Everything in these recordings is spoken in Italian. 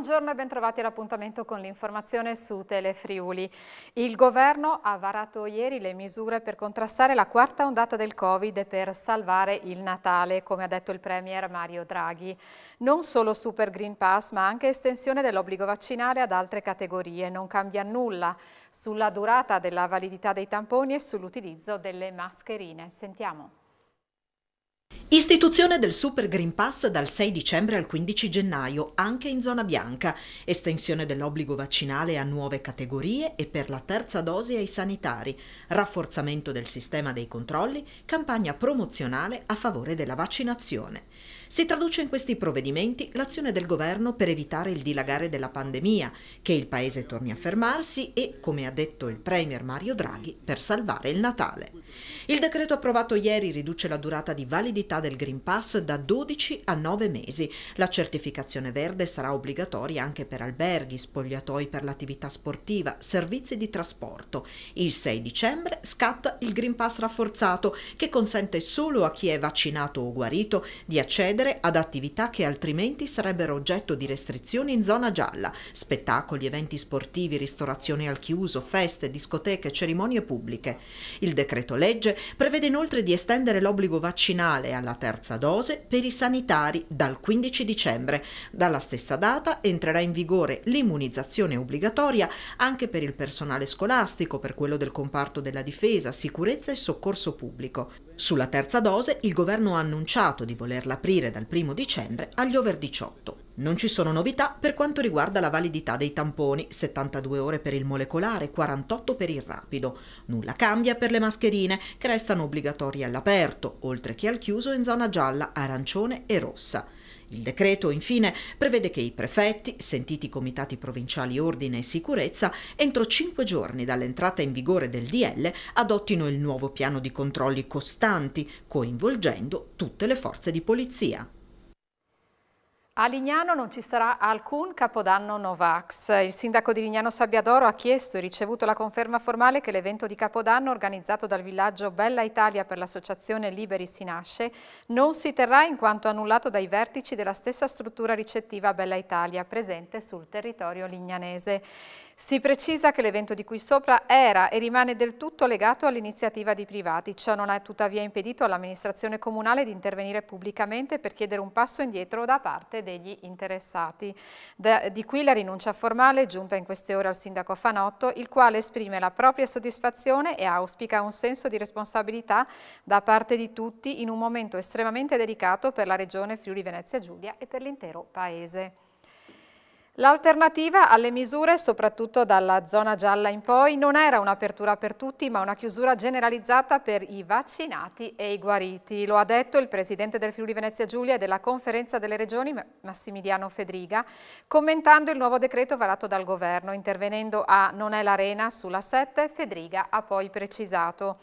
Buongiorno e bentrovati all'appuntamento con l'informazione su Telefriuli. Il governo ha varato ieri le misure per contrastare la quarta ondata del Covid e per salvare il Natale, come ha detto il Premier Mario Draghi. Non solo Super Green Pass, ma anche estensione dell'obbligo vaccinale ad altre categorie. Non cambia nulla sulla durata della validità dei tamponi e sull'utilizzo delle mascherine. Sentiamo. Istituzione del Super Green Pass dal 6 dicembre al 15 gennaio, anche in zona bianca, estensione dell'obbligo vaccinale a nuove categorie e per la terza dose ai sanitari, rafforzamento del sistema dei controlli, campagna promozionale a favore della vaccinazione. Si traduce in questi provvedimenti l'azione del governo per evitare il dilagare della pandemia, che il paese torni a fermarsi e, come ha detto il premier Mario Draghi, per salvare il Natale. Il decreto approvato ieri riduce la durata di validità del Green Pass da 12 a 9 mesi. La certificazione verde sarà obbligatoria anche per alberghi, spogliatoi per l'attività sportiva, servizi di trasporto. Il 6 dicembre scatta il Green Pass rafforzato che consente solo a chi è vaccinato o guarito di accedere accedere ad attività che altrimenti sarebbero oggetto di restrizioni in zona gialla, spettacoli, eventi sportivi, ristorazione al chiuso, feste, discoteche, cerimonie pubbliche. Il decreto legge prevede inoltre di estendere l'obbligo vaccinale alla terza dose per i sanitari dal 15 dicembre. Dalla stessa data entrerà in vigore l'immunizzazione obbligatoria anche per il personale scolastico, per quello del comparto della difesa, sicurezza e soccorso pubblico. Sulla terza dose il governo ha annunciato di volerla aprire dal 1 dicembre agli over 18. Non ci sono novità per quanto riguarda la validità dei tamponi, 72 ore per il molecolare, 48 per il rapido. Nulla cambia per le mascherine, che restano obbligatorie all'aperto, oltre che al chiuso in zona gialla, arancione e rossa. Il decreto, infine, prevede che i prefetti, sentiti i comitati provinciali ordine e sicurezza, entro cinque giorni dall'entrata in vigore del DL adottino il nuovo piano di controlli costanti, coinvolgendo tutte le forze di polizia. A Lignano non ci sarà alcun capodanno Novax. Il sindaco di Lignano Sabbiadoro ha chiesto e ricevuto la conferma formale che l'evento di capodanno organizzato dal villaggio Bella Italia per l'associazione Liberi si nasce non si terrà in quanto annullato dai vertici della stessa struttura ricettiva Bella Italia presente sul territorio lignanese. Si precisa che l'evento di qui sopra era e rimane del tutto legato all'iniziativa di privati. Ciò non ha tuttavia impedito all'amministrazione comunale di intervenire pubblicamente per chiedere un passo indietro da parte dei degli interessati. Da, di qui la rinuncia formale giunta in queste ore al sindaco Fanotto, il quale esprime la propria soddisfazione e auspica un senso di responsabilità da parte di tutti in un momento estremamente delicato per la regione Friuli Venezia Giulia e per l'intero Paese. L'alternativa alle misure, soprattutto dalla zona gialla in poi, non era un'apertura per tutti, ma una chiusura generalizzata per i vaccinati e i guariti. Lo ha detto il presidente del Friuli Venezia Giulia e della Conferenza delle Regioni, Massimiliano Fedriga, commentando il nuovo decreto varato dal governo. Intervenendo a Non è l'arena sulla 7, Fedriga ha poi precisato.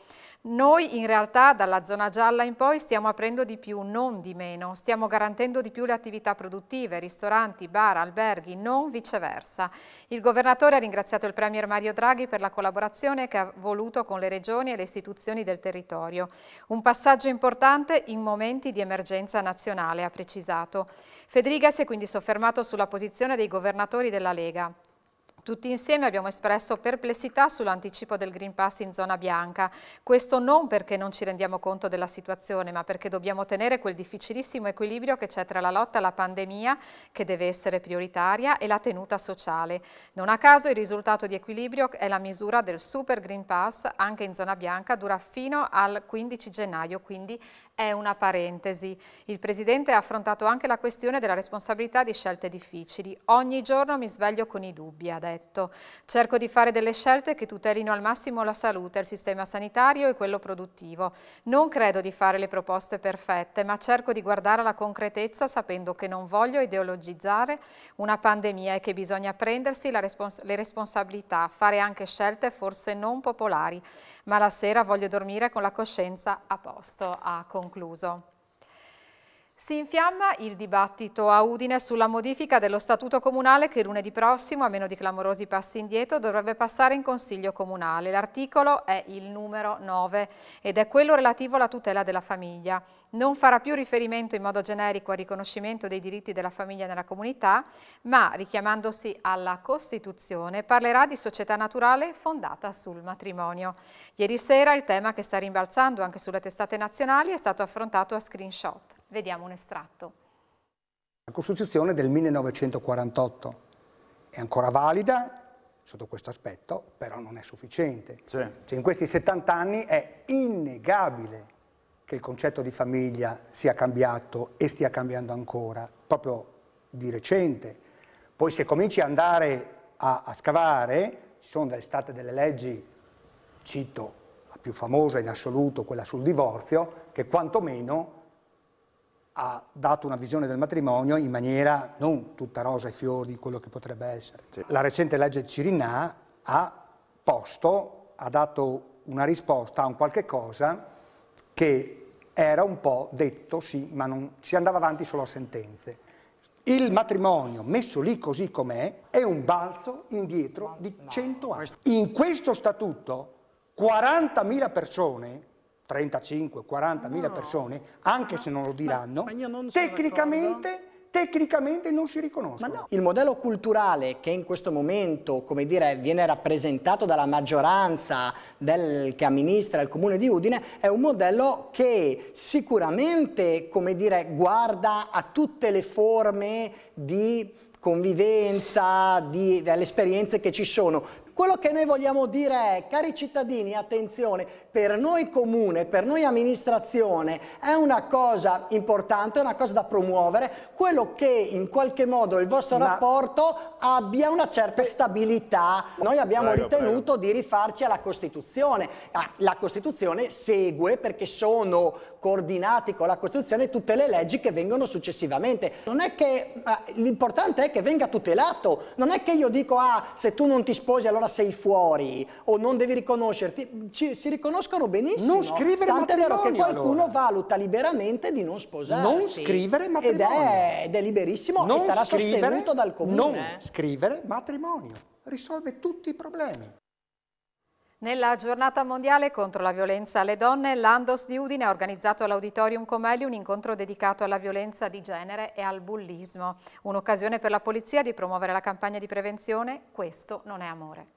Noi in realtà dalla zona gialla in poi stiamo aprendo di più, non di meno. Stiamo garantendo di più le attività produttive, ristoranti, bar, alberghi, non viceversa. Il governatore ha ringraziato il Premier Mario Draghi per la collaborazione che ha voluto con le regioni e le istituzioni del territorio. Un passaggio importante in momenti di emergenza nazionale, ha precisato. Federica si è quindi soffermato sulla posizione dei governatori della Lega. Tutti insieme abbiamo espresso perplessità sull'anticipo del Green Pass in zona bianca. Questo non perché non ci rendiamo conto della situazione, ma perché dobbiamo tenere quel difficilissimo equilibrio che c'è tra la lotta alla pandemia, che deve essere prioritaria, e la tenuta sociale. Non a caso il risultato di equilibrio è la misura del Super Green Pass, anche in zona bianca, dura fino al 15 gennaio, quindi è una parentesi. Il Presidente ha affrontato anche la questione della responsabilità di scelte difficili. Ogni giorno mi sveglio con i dubbi adesso progetto. Cerco di fare delle scelte che tutelino al massimo la salute, il sistema sanitario e quello produttivo. Non credo di fare le proposte perfette, ma cerco di guardare alla concretezza sapendo che non voglio ideologizzare una pandemia e che bisogna prendersi respons le responsabilità, fare anche scelte forse non popolari, ma la sera voglio dormire con la coscienza a posto, ha concluso. Si infiamma il dibattito a Udine sulla modifica dello statuto comunale che lunedì prossimo, a meno di clamorosi passi indietro, dovrebbe passare in Consiglio Comunale. L'articolo è il numero 9 ed è quello relativo alla tutela della famiglia. Non farà più riferimento in modo generico al riconoscimento dei diritti della famiglia nella comunità, ma richiamandosi alla Costituzione parlerà di società naturale fondata sul matrimonio. Ieri sera il tema che sta rimbalzando anche sulle testate nazionali è stato affrontato a screenshot. Vediamo un estratto. La Costituzione del 1948 è ancora valida sotto questo aspetto, però non è sufficiente. Sì. Cioè, in questi 70 anni è innegabile che il concetto di famiglia sia cambiato e stia cambiando ancora, proprio di recente. Poi se cominci ad andare a, a scavare, ci sono state delle leggi, cito la più famosa in assoluto, quella sul divorzio, che quantomeno ha dato una visione del matrimonio in maniera non tutta rosa e fiori, quello che potrebbe essere. Sì. La recente legge Cirinà ha posto, ha dato una risposta a un qualche cosa che era un po' detto sì, ma non si andava avanti solo a sentenze. Il matrimonio, messo lì così com'è, è un balzo indietro di 100 anni. In questo statuto 40.000 persone 35, 40 no. mila persone, anche ma, se non lo diranno, ma, non tecnicamente tecnicamente non si riconoscono. No. Il modello culturale che in questo momento dire, viene rappresentato dalla maggioranza del, che amministra il comune di Udine è un modello che sicuramente dire, guarda a tutte le forme di convivenza, delle esperienze che ci sono. Quello che noi vogliamo dire è, cari cittadini, attenzione, per noi comune, per noi amministrazione è una cosa importante, è una cosa da promuovere, quello che in qualche modo il vostro Ma... rapporto abbia una certa stabilità. Noi abbiamo prego, ritenuto prego. di rifarci alla Costituzione. Ah, la Costituzione segue perché sono coordinati con la Costituzione tutte le leggi che vengono successivamente. Non è che eh, l'importante è che venga tutelato, non è che io dico ah se tu non ti sposi allora sei fuori o non devi riconoscerti, Ci, si riconoscono benissimo. Non scrivere Tant'è matrimonio. Tant'è vero che qualcuno allora. valuta liberamente di non sposarsi. Non scrivere matrimonio. Ed è, ed è liberissimo non e sarà sostenuto dal comune. Non scrivere matrimonio risolve tutti i problemi. Nella giornata mondiale contro la violenza alle donne, l'Andos di Udine ha organizzato all'Auditorium Comelli un incontro dedicato alla violenza di genere e al bullismo. Un'occasione per la polizia di promuovere la campagna di prevenzione Questo non è amore.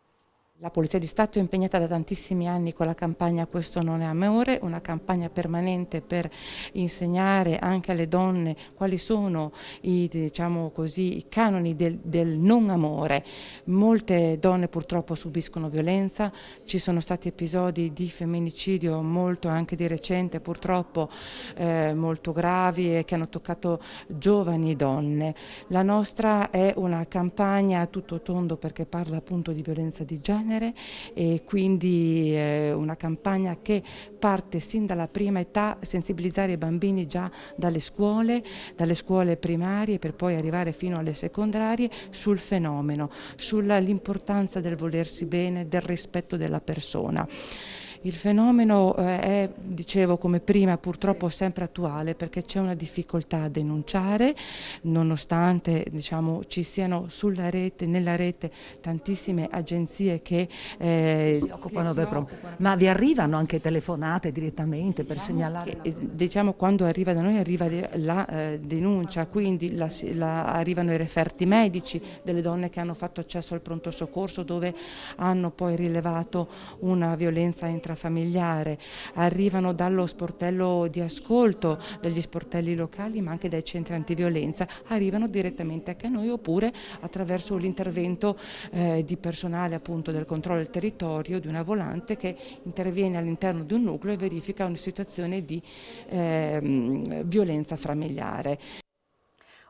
La Polizia di Stato è impegnata da tantissimi anni con la campagna Questo non è amore, una campagna permanente per insegnare anche alle donne quali sono i, diciamo così, i canoni del, del, non amore. Molte donne purtroppo subiscono violenza, ci sono stati episodi di femminicidio molto anche di recente purtroppo eh, molto gravi e che hanno toccato giovani donne. La nostra è una campagna a tutto tondo perché parla appunto di violenza di genere genere e quindi eh, una campagna che parte sin dalla prima età, sensibilizzare i bambini già dalle scuole, dalle scuole primarie per poi arrivare fino alle secondarie sul fenomeno, sull'importanza del volersi bene, del rispetto della persona. Il fenomeno eh, è, dicevo come prima, purtroppo sempre attuale perché c'è una difficoltà a denunciare, nonostante diciamo, ci siano sulla rete, nella rete tantissime agenzie che eh, si occupano del problema. Ma vi arrivano anche telefonate direttamente per diciamo segnalare? Che, eh, diciamo quando arriva da noi arriva la eh, denuncia, quindi la, la, arrivano i referti medici delle donne che hanno fatto accesso al pronto soccorso dove hanno poi rilevato una violenza intrafamiliare intrafamiliare, arrivano dallo sportello di ascolto, dagli sportelli locali ma anche dai centri antiviolenza, arrivano direttamente anche a noi oppure attraverso l'intervento eh, di personale appunto del controllo del territorio, di una volante che interviene all'interno di un nucleo e verifica una situazione di eh, violenza familiare.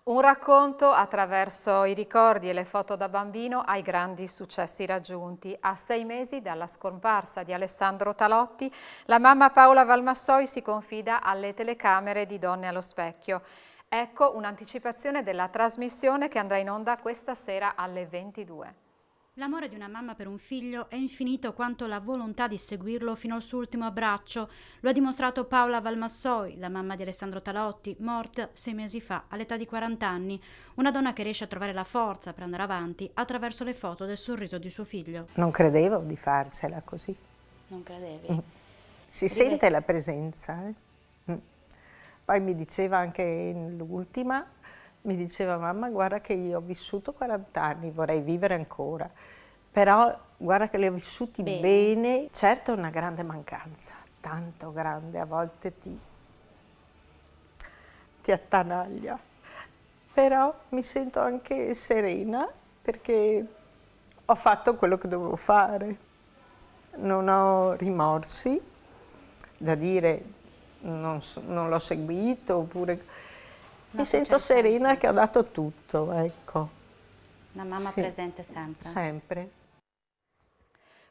Un racconto attraverso i ricordi e le foto da bambino ai grandi successi raggiunti. A sei mesi dalla scomparsa di Alessandro Talotti, la mamma Paola Valmassoi si confida alle telecamere di Donne allo Specchio. Ecco un'anticipazione della trasmissione che andrà in onda questa sera alle 22. L'amore di una mamma per un figlio è infinito quanto la volontà di seguirlo fino al suo ultimo abbraccio. Lo ha dimostrato Paola Valmassoi, la mamma di Alessandro Talotti, morta sei mesi fa all'età di 40 anni. Una donna che riesce a trovare la forza per andare avanti attraverso le foto del sorriso di suo figlio. Non credevo di farcela così. Non credevi? Mm. Si Rive... sente la presenza. Eh? Mm. Poi mi diceva anche l'ultima mi diceva mamma guarda che io ho vissuto 40 anni, vorrei vivere ancora, però guarda che li ho vissuti bene, bene. certo è una grande mancanza, tanto grande, a volte ti, ti attanaglia, però mi sento anche serena perché ho fatto quello che dovevo fare, non ho rimorsi da dire non, non l'ho seguito oppure mi sento serena sempre. che ho dato tutto, ecco. La mamma sì. presente sempre. Sempre.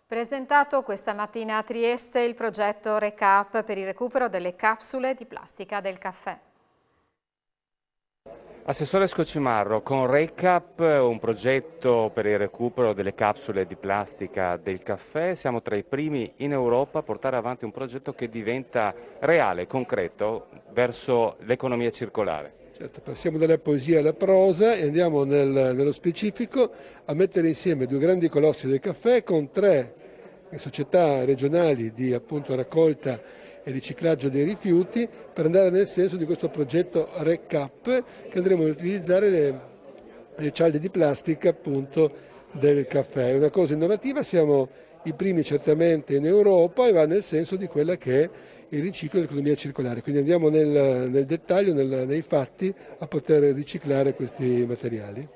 Presentato questa mattina a Trieste il progetto Recap per il recupero delle capsule di plastica del caffè. Assessore Scocimarro, con Recap, un progetto per il recupero delle capsule di plastica del caffè, siamo tra i primi in Europa a portare avanti un progetto che diventa reale, concreto, verso l'economia circolare. Certo, passiamo dalla poesia alla prosa e andiamo nel, nello specifico a mettere insieme due grandi colossi del caffè con tre società regionali di appunto, raccolta e riciclaggio dei rifiuti per andare nel senso di questo progetto RECAP che andremo ad utilizzare le, le cialde di plastica appunto, del caffè. È una cosa innovativa, siamo i primi certamente in Europa e va nel senso di quella che è il riciclo e l'economia circolare. Quindi andiamo nel, nel dettaglio, nel, nei fatti, a poter riciclare questi materiali.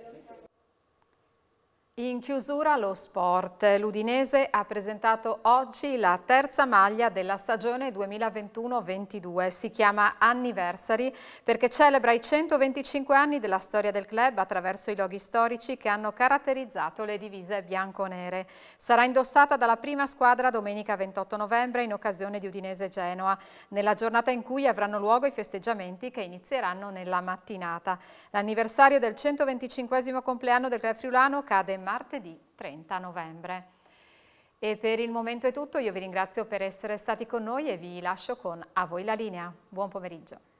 In chiusura lo sport. L'Udinese ha presentato oggi la terza maglia della stagione 2021-22. Si chiama Anniversary perché celebra i 125 anni della storia del club attraverso i loghi storici che hanno caratterizzato le divise bianco-nere. Sarà indossata dalla prima squadra domenica 28 novembre in occasione di Udinese-Genoa, nella giornata in cui avranno luogo i festeggiamenti che inizieranno nella mattinata. L'anniversario del 125 compleanno del club friulano cade in martedì 30 novembre. E per il momento è tutto, io vi ringrazio per essere stati con noi e vi lascio con A voi la linea. Buon pomeriggio.